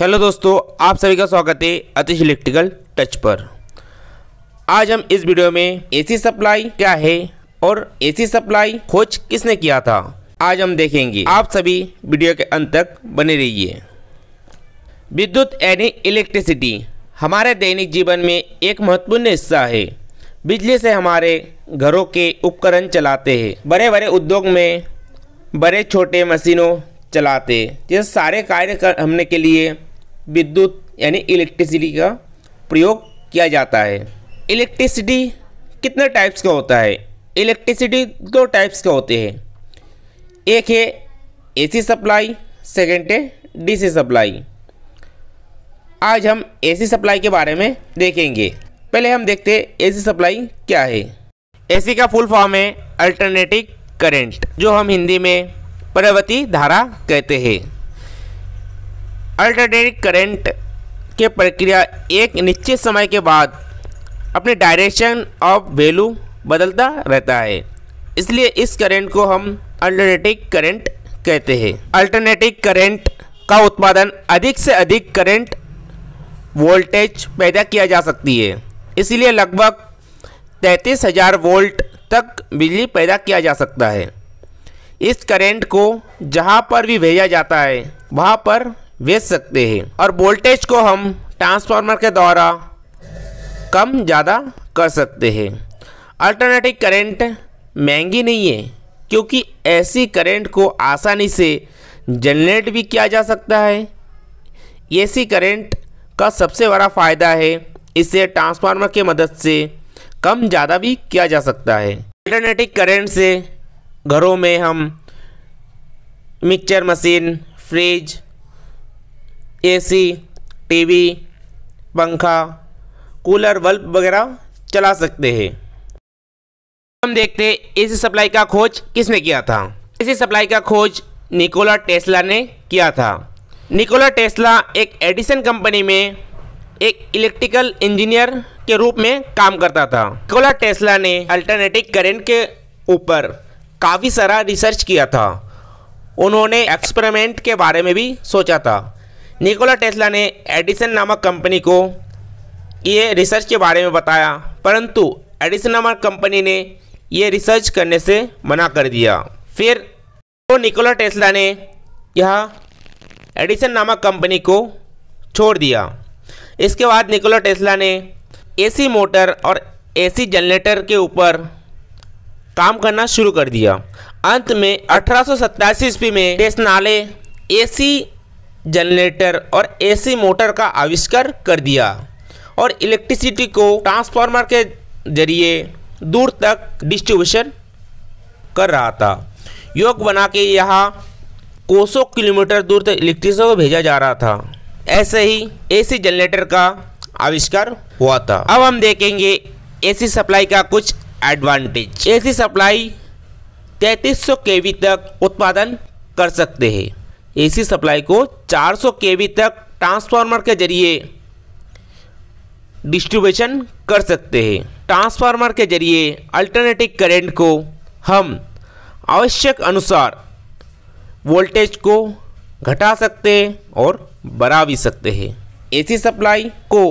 hello दोस्तों आप सभी का स्वागत है अतिश इलेक्ट्रिकल टच पर आज हम इस वीडियो में एसी सप्लाई क्या है और एसी सप्लाई खोज किसने किया था आज हम देखेंगे आप सभी वीडियो के अंत तक बने रहिए विद्युत यानी इलेक्ट्रिसिटी हमारे दैनिक जीवन में एक महत्वपूर्ण हिस्सा है बिजली से हमारे घरों के उपकरण चलाते हैं बड़े बड़े उद्योग में बड़े छोटे मशीनों चलाते ये सारे कार्य हमने के लिए विद्युत यानी इलेक्ट्रिसिटी का प्रयोग किया जाता है इलेक्ट्रिसिटी कितने टाइप्स का होता है इलेक्ट्रिसिटी दो टाइप्स के होते हैं एक है एसी सप्लाई सेकेंड है डीसी सप्लाई आज हम एसी सप्लाई के बारे में देखेंगे पहले हम देखते हैं एसी सप्लाई क्या है एसी का फुल फॉर्म है अल्टरनेटिव करंट जो हम हिंदी में पर्वती धारा कहते हैं अल्टरनेटिंग करंट के प्रक्रिया एक निश्चित समय के बाद अपने डायरेक्शन ऑफ वैल्यू बदलता रहता है इसलिए इस करंट को हम अल्टरनेटिंग करंट कहते हैं अल्टरनेटिंग करंट का उत्पादन अधिक से अधिक करंट वोल्टेज पैदा किया जा सकती है इसलिए लगभग तैंतीस हज़ार वोल्ट तक बिजली पैदा किया जा सकता है इस करंट को जहाँ पर भी भेजा जाता है वहाँ पर भेज सकते हैं और वोल्टेज को हम ट्रांसफार्मर के द्वारा कम ज़्यादा कर सकते हैं अल्टरनेटिव करंट महंगी नहीं है क्योंकि ऐसी करंट को आसानी से जनरेट भी किया जा सकता है ऐसी करंट का सबसे बड़ा फ़ायदा है इसे ट्रांसफार्मर की मदद से कम ज़्यादा भी किया जा सकता है अल्टरनेटिव करंट से घरों में हम mixture machine fridge AC, TV, पंखा कूलर बल्ब वगैरह चला सकते हैं हम देखते हैं एसी सप्लाई का खोज किसने किया था एसी सप्लाई का खोज निकोला टेस्ला ने किया था निकोला टेस्ला एक एडिसन कंपनी में एक इलेक्ट्रिकल इंजीनियर के रूप में काम करता था निकोला टेस्ला ने अल्टरनेटिव करंट के ऊपर काफ़ी सारा रिसर्च किया था उन्होंने एक्सपेरिमेंट के बारे में भी सोचा था निकोला टेस्ला ने एडिसन नामक कंपनी को ये रिसर्च के बारे में बताया परंतु एडिसन नामक कंपनी ने ये रिसर्च करने से मना कर दिया फिर तो निकोला टेस्ला ने यह एडिसन नामक कंपनी को छोड़ दिया इसके बाद निकोला टेस्ला ने एसी मोटर और एसी जनरेटर के ऊपर काम करना शुरू कर दिया अंत में अठारह ईस्वी में टेस्नाले एसी जनरेटर और एसी मोटर का आविष्कार कर दिया और इलेक्ट्रिसिटी को ट्रांसफार्मर के जरिए दूर तक डिस्ट्रीब्यूशन कर रहा था योग बना के यहाँ कोसों किलोमीटर दूर तक इलेक्ट्रिसिटी को भेजा जा रहा था ऐसे ही एसी जनरेटर का आविष्कार हुआ था अब हम देखेंगे एसी सप्लाई का कुछ एडवांटेज एसी सप्लाई 3300 केवी तक उत्पादन कर सकते हैं एसी सप्लाई को 400 केवी तक ट्रांसफार्मर के जरिए डिस्ट्रीब्यूशन कर सकते हैं ट्रांसफार्मर के जरिए अल्टरनेटिव करंट को हम आवश्यक अनुसार वोल्टेज को घटा सकते हैं और बढ़ा भी सकते हैं एसी सप्लाई को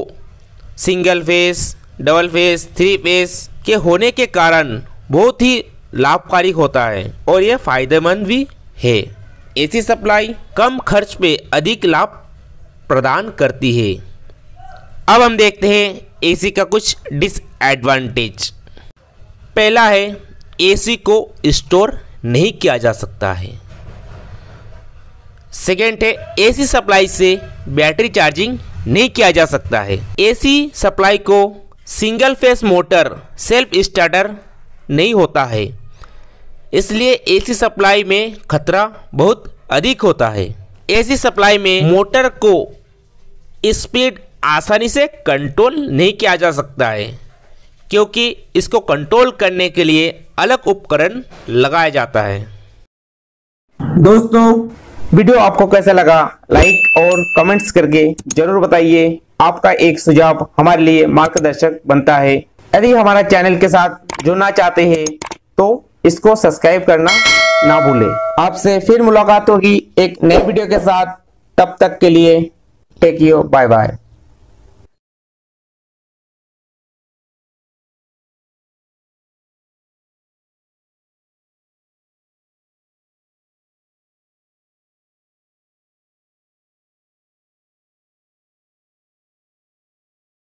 single phase double phase three phase के होने के कारण बहुत ही लाभकारी होता है और यह फायदेमंद भी है ऐसी सप्लाई कम खर्च पे अधिक लाभ प्रदान करती है अब हम देखते हैं एसी का कुछ डिसएडवांटेज पहला है एसी को स्टोर नहीं किया जा सकता है सेकेंड है एसी सप्लाई से बैटरी चार्जिंग नहीं किया जा सकता है एसी सप्लाई को single phase motor self starter नहीं होता है इसलिए एसी सप्लाई में खतरा बहुत अधिक होता है एसी सप्लाई में मोटर को स्पीड आसानी से कंट्रोल नहीं किया जा सकता है क्योंकि इसको कंट्रोल करने के लिए अलग उपकरण लगाया जाता है दोस्तों वीडियो आपको कैसा लगा लाइक और कमेंट्स करके जरूर बताइए आपका एक सुझाव हमारे लिए मार्गदर्शक बनता है यदि हमारा चैनल के साथ जुड़ना चाहते हैं तो इसको सब्सक्राइब करना ना भूले आपसे फिर मुलाकात होगी एक नई वीडियो के साथ तब तक के लिए टेक यू बाय बाय